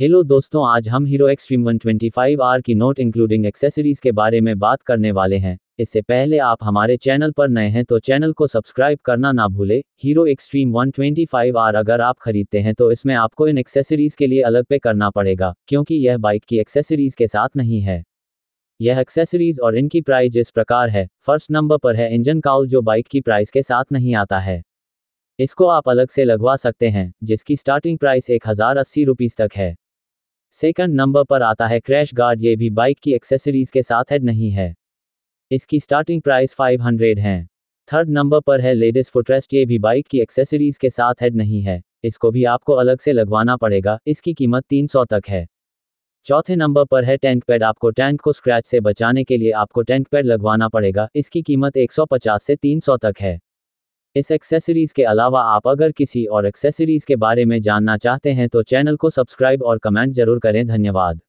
hello दोस्तों आज हम हीरो एक्सट्रीम फाइव आर की नोट इंक्लूडिंग एक्सेसरीज के बारे में बात करने वाले हैं इससे पहले आप हमारे चैनल पर नए हैं तो चैनल को सब्सक्राइब करना ना भूले हीरो एक्सट्रीम फाइव आर अगर आप खरीदते हैं तो इसमें आपको इन एक्सेसरीज के लिए अलग पे करना पड़ेगा क्योंकि यह बाइक की एक्सेसरीज के साथ नहीं है यह एक्सेसरीज और इनकी प्राइस इस प्रकार है फर्स्ट नंबर पर है इंजन काउल जो बाइक की प्राइस के साथ नहीं आता है इसको आप अलग से लगवा सकते हैं जिसकी स्टार्टिंग प्राइस एक हजार अस्सी रुपीज तक है सेकंड नंबर पर आता है क्रैश गार्ड ये भी बाइक की एक्सेसरीज के साथ हेड नहीं है इसकी स्टार्टिंग प्राइस 500 है थर्ड नंबर पर है लेडीज फुटरेस्ट ये भी बाइक की एक्सेसरीज के साथ हेड नहीं है इसको भी आपको अलग से लगवाना पड़ेगा इसकी कीमत 300 तक है चौथे नंबर पर है टैंक पैड आपको टैंक को स्क्रैच से बचाने के लिए आपको टैंक पैड लगवाना पड़ेगा इसकी कीमत 150 से 300 तक है इस एक्सेसरीज के अलावा आप अगर किसी और एक्सेसरीज के बारे में जानना चाहते हैं तो चैनल को सब्सक्राइब और कमेंट जरूर करें धन्यवाद